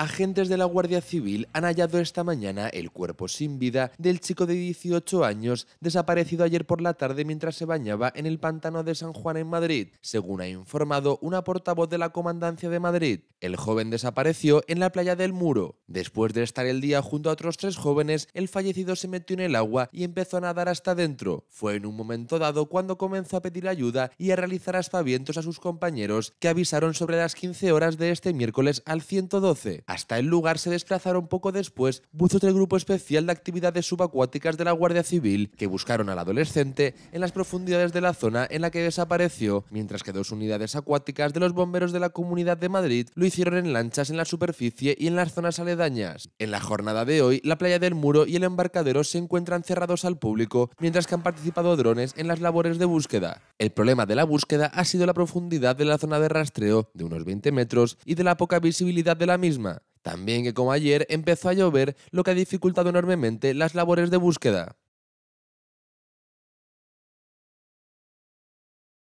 agentes de la Guardia Civil han hallado esta mañana el cuerpo sin vida del chico de 18 años desaparecido ayer por la tarde mientras se bañaba en el pantano de San Juan en Madrid, según ha informado una portavoz de la Comandancia de Madrid. El joven desapareció en la playa del Muro. Después de estar el día junto a otros tres jóvenes, el fallecido se metió en el agua y empezó a nadar hasta dentro. Fue en un momento dado cuando comenzó a pedir ayuda y a realizar aspavientos a sus compañeros que avisaron sobre las 15 horas de este miércoles al 112 hasta el lugar se desplazaron poco después buzos del Grupo Especial de Actividades Subacuáticas de la Guardia Civil que buscaron al adolescente en las profundidades de la zona en la que desapareció, mientras que dos unidades acuáticas de los bomberos de la Comunidad de Madrid lo hicieron en lanchas en la superficie y en las zonas aledañas. En la jornada de hoy, la playa del Muro y el embarcadero se encuentran cerrados al público, mientras que han participado drones en las labores de búsqueda. El problema de la búsqueda ha sido la profundidad de la zona de rastreo, de unos 20 metros, y de la poca visibilidad de la misma. También que como ayer empezó a llover, lo que ha dificultado enormemente las labores de búsqueda.